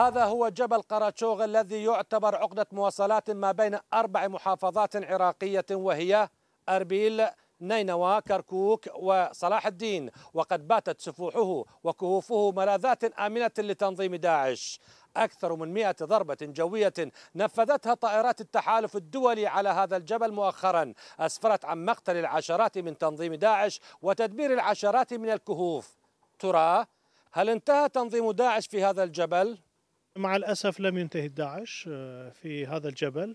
هذا هو جبل قراتشوغ الذي يعتبر عقدة مواصلات ما بين أربع محافظات عراقية وهي أربيل نينوى كركوك وصلاح الدين وقد باتت سفوحه وكهوفه ملاذات آمنة لتنظيم داعش أكثر من مئة ضربة جوية نفذتها طائرات التحالف الدولي على هذا الجبل مؤخرا أسفرت عن مقتل العشرات من تنظيم داعش وتدمير العشرات من الكهوف ترى هل انتهى تنظيم داعش في هذا الجبل؟ مع الأسف لم ينتهي داعش آه، في هذا الجبل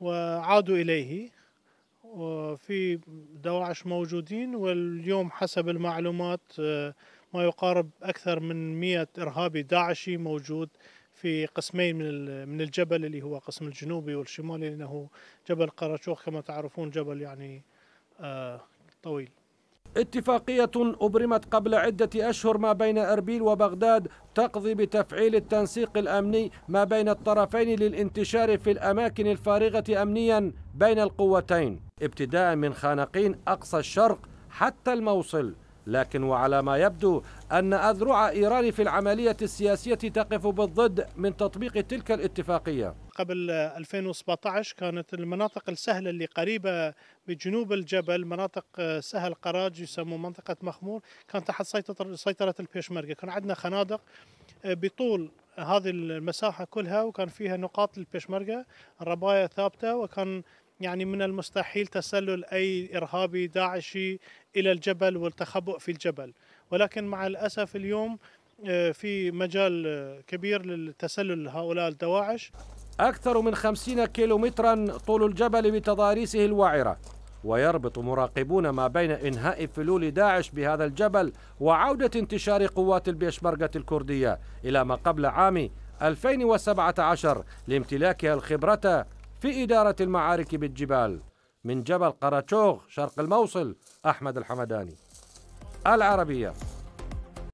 وعادوا إليه وفي دواعش موجودين واليوم حسب المعلومات آه، ما يقارب أكثر من 100 إرهابي داعشي موجود في قسمين من من الجبل اللي هو قسم الجنوبي والشمالي لأنه جبل قرشوخ كما تعرفون جبل يعني آه، طويل اتفاقية أبرمت قبل عدة أشهر ما بين أربيل وبغداد تقضي بتفعيل التنسيق الأمني ما بين الطرفين للانتشار في الأماكن الفارغة أمنيا بين القوتين ابتداء من خانقين أقصى الشرق حتى الموصل لكن وعلى ما يبدو أن أذرع إيران في العملية السياسية تقف بالضد من تطبيق تلك الاتفاقية قبل 2017 كانت المناطق السهلة اللي قريبة بجنوب الجبل مناطق سهل قراج يسموا منطقة مخمور كانت تحت سيطرة البيشمركة كان عندنا خنادق آه، بطول هذه المساحة كلها وكان فيها نقاط البيشمركة الرباية ثابتة وكان يعني من المستحيل تسلل أي إرهابي داعشي إلى الجبل والتخبؤ في الجبل ولكن مع الأسف اليوم آه، في مجال آه، كبير للتسلل لهؤلاء الدواعش أكثر من خمسين مترا طول الجبل بتضاريسه الوعرة ويربط مراقبون ما بين إنهاء فلول داعش بهذا الجبل وعودة انتشار قوات البيشمركة الكردية إلى ما قبل عام 2017 لامتلاكها الخبرة في إدارة المعارك بالجبال من جبل قراتشوغ شرق الموصل أحمد الحمداني العربية